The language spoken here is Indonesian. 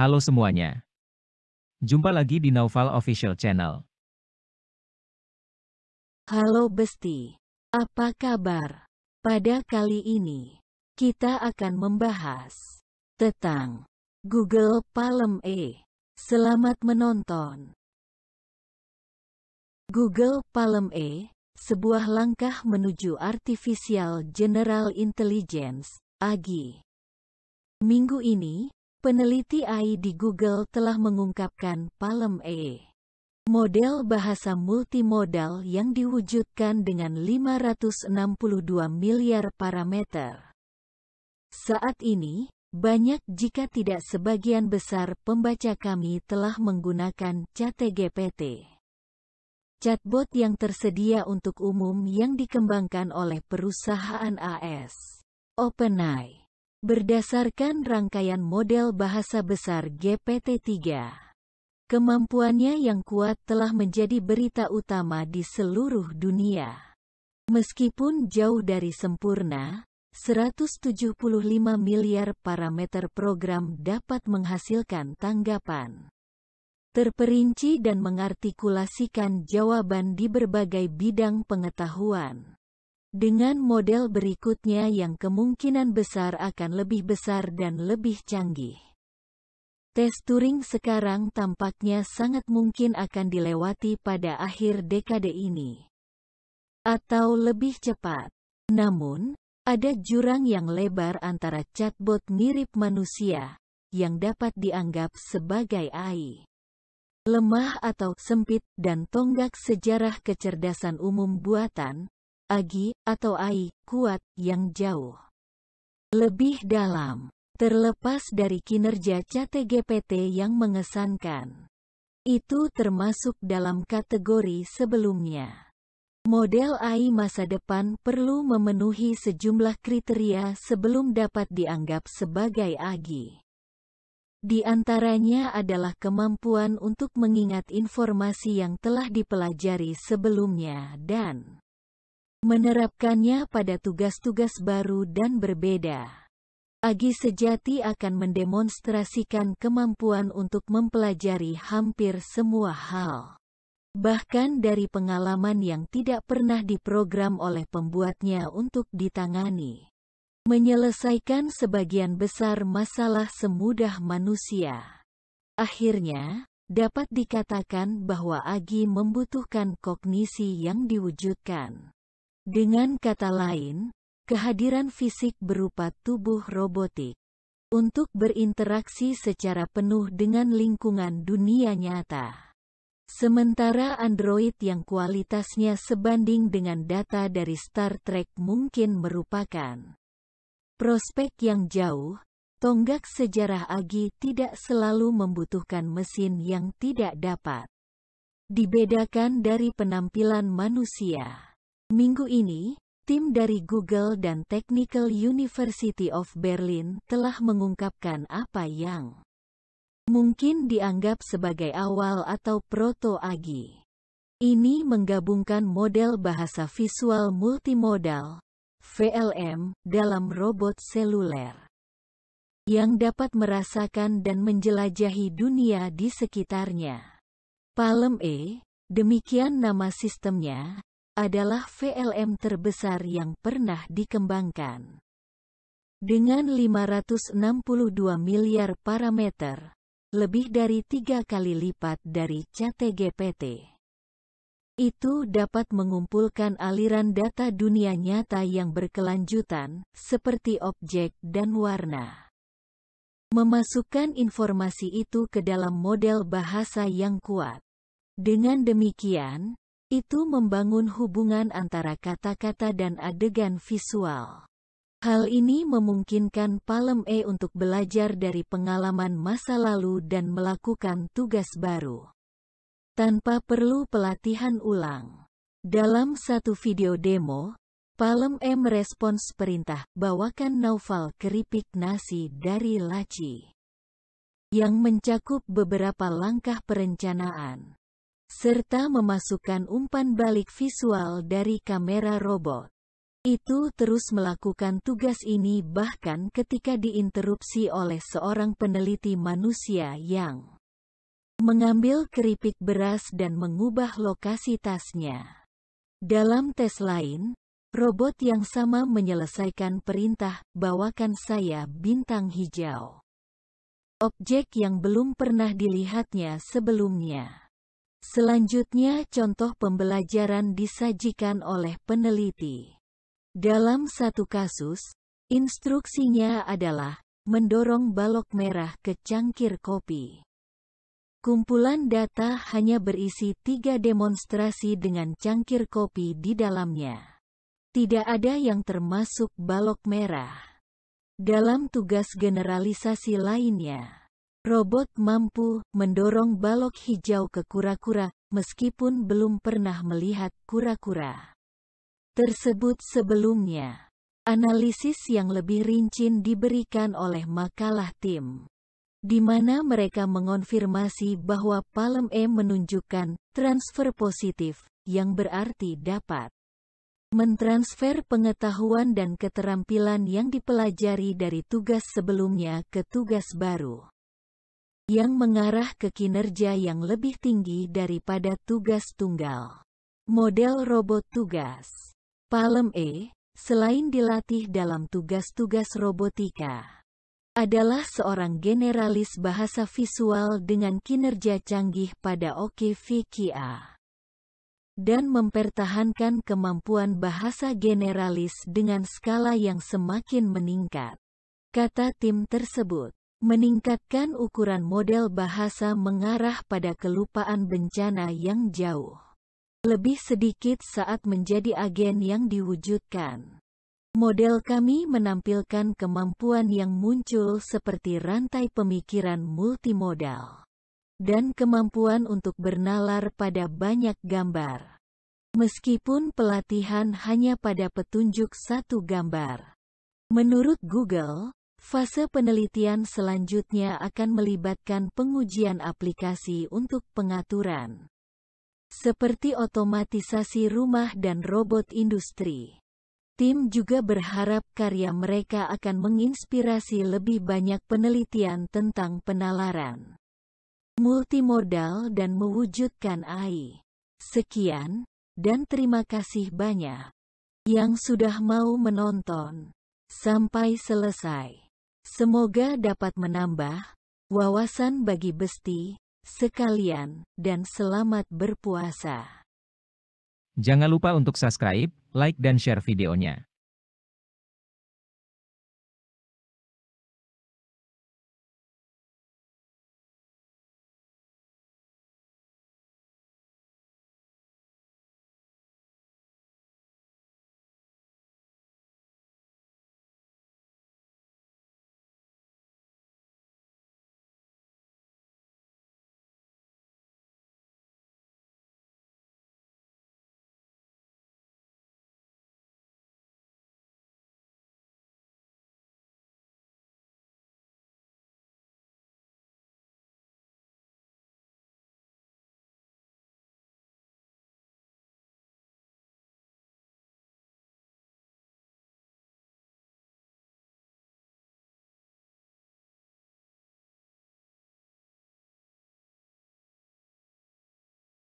Halo semuanya. Jumpa lagi di Naufal Official Channel. Halo Besti. Apa kabar? Pada kali ini, kita akan membahas tentang Google Palm E. Selamat menonton. Google Palm E, sebuah langkah menuju Artificial General Intelligence, AGI. Minggu ini, Peneliti AI di Google telah mengungkapkan PaLM E. Model bahasa multimodal yang diwujudkan dengan 562 miliar parameter. Saat ini, banyak jika tidak sebagian besar pembaca kami telah menggunakan ChatGPT. Chatbot yang tersedia untuk umum yang dikembangkan oleh perusahaan AS. OpenAI Berdasarkan rangkaian model bahasa besar GPT-3, kemampuannya yang kuat telah menjadi berita utama di seluruh dunia. Meskipun jauh dari sempurna, 175 miliar parameter program dapat menghasilkan tanggapan. Terperinci dan mengartikulasikan jawaban di berbagai bidang pengetahuan. Dengan model berikutnya yang kemungkinan besar akan lebih besar dan lebih canggih. Tes Turing sekarang tampaknya sangat mungkin akan dilewati pada akhir dekade ini. Atau lebih cepat. Namun, ada jurang yang lebar antara chatbot mirip manusia, yang dapat dianggap sebagai AI. Lemah atau sempit, dan tonggak sejarah kecerdasan umum buatan, agi, atau ai, kuat, yang jauh. Lebih dalam, terlepas dari kinerja ChatGPT yang mengesankan. Itu termasuk dalam kategori sebelumnya. Model AI masa depan perlu memenuhi sejumlah kriteria sebelum dapat dianggap sebagai AGI. Di antaranya adalah kemampuan untuk mengingat informasi yang telah dipelajari sebelumnya dan menerapkannya pada tugas-tugas baru dan berbeda. Agi sejati akan mendemonstrasikan kemampuan untuk mempelajari hampir semua hal. Bahkan dari pengalaman yang tidak pernah diprogram oleh pembuatnya untuk ditangani. Menyelesaikan sebagian besar masalah semudah manusia. Akhirnya, dapat dikatakan bahwa Agi membutuhkan kognisi yang diwujudkan. Dengan kata lain, kehadiran fisik berupa tubuh robotik untuk berinteraksi secara penuh dengan lingkungan dunia nyata. Sementara android yang kualitasnya sebanding dengan data dari Star Trek mungkin merupakan prospek yang jauh, tonggak sejarah Agi tidak selalu membutuhkan mesin yang tidak dapat dibedakan dari penampilan manusia. Minggu ini, tim dari Google dan Technical University of Berlin telah mengungkapkan apa yang mungkin dianggap sebagai awal atau proto-agi. Ini menggabungkan model bahasa visual multimodal, VLM, dalam robot seluler yang dapat merasakan dan menjelajahi dunia di sekitarnya. Palem E, demikian nama sistemnya, adalah VLM terbesar yang pernah dikembangkan. Dengan 562 miliar parameter, lebih dari tiga kali lipat dari CTGPT. Itu dapat mengumpulkan aliran data dunia nyata yang berkelanjutan, seperti objek dan warna. Memasukkan informasi itu ke dalam model bahasa yang kuat. Dengan demikian, itu membangun hubungan antara kata-kata dan adegan visual. Hal ini memungkinkan Palem E untuk belajar dari pengalaman masa lalu dan melakukan tugas baru. Tanpa perlu pelatihan ulang. Dalam satu video demo, Palem E merespons perintah, bawakan Naufal keripik nasi dari laci. Yang mencakup beberapa langkah perencanaan serta memasukkan umpan balik visual dari kamera robot. Itu terus melakukan tugas ini bahkan ketika diinterupsi oleh seorang peneliti manusia yang mengambil keripik beras dan mengubah lokasi tasnya. Dalam tes lain, robot yang sama menyelesaikan perintah, bawakan saya bintang hijau. Objek yang belum pernah dilihatnya sebelumnya. Selanjutnya contoh pembelajaran disajikan oleh peneliti. Dalam satu kasus, instruksinya adalah mendorong balok merah ke cangkir kopi. Kumpulan data hanya berisi tiga demonstrasi dengan cangkir kopi di dalamnya. Tidak ada yang termasuk balok merah. Dalam tugas generalisasi lainnya. Robot mampu mendorong balok hijau ke kura-kura, meskipun belum pernah melihat kura-kura tersebut sebelumnya. Analisis yang lebih rinci diberikan oleh makalah tim, di mana mereka mengonfirmasi bahwa Palem E menunjukkan transfer positif, yang berarti dapat mentransfer pengetahuan dan keterampilan yang dipelajari dari tugas sebelumnya ke tugas baru yang mengarah ke kinerja yang lebih tinggi daripada tugas tunggal. Model robot tugas Palem E, selain dilatih dalam tugas-tugas robotika, adalah seorang generalis bahasa visual dengan kinerja canggih pada OKVKA dan mempertahankan kemampuan bahasa generalis dengan skala yang semakin meningkat, kata tim tersebut meningkatkan ukuran model bahasa mengarah pada kelupaan bencana yang jauh. Lebih sedikit saat menjadi agen yang diwujudkan. Model kami menampilkan kemampuan yang muncul seperti rantai pemikiran multimodal dan kemampuan untuk bernalar pada banyak gambar. Meskipun pelatihan hanya pada petunjuk satu gambar. Menurut Google, Fase penelitian selanjutnya akan melibatkan pengujian aplikasi untuk pengaturan, seperti otomatisasi rumah dan robot industri. Tim juga berharap karya mereka akan menginspirasi lebih banyak penelitian tentang penalaran multimodal dan mewujudkan AI. Sekian, dan terima kasih banyak yang sudah mau menonton. Sampai selesai. Semoga dapat menambah wawasan bagi besti sekalian dan selamat berpuasa. Jangan lupa untuk subscribe, like dan share videonya.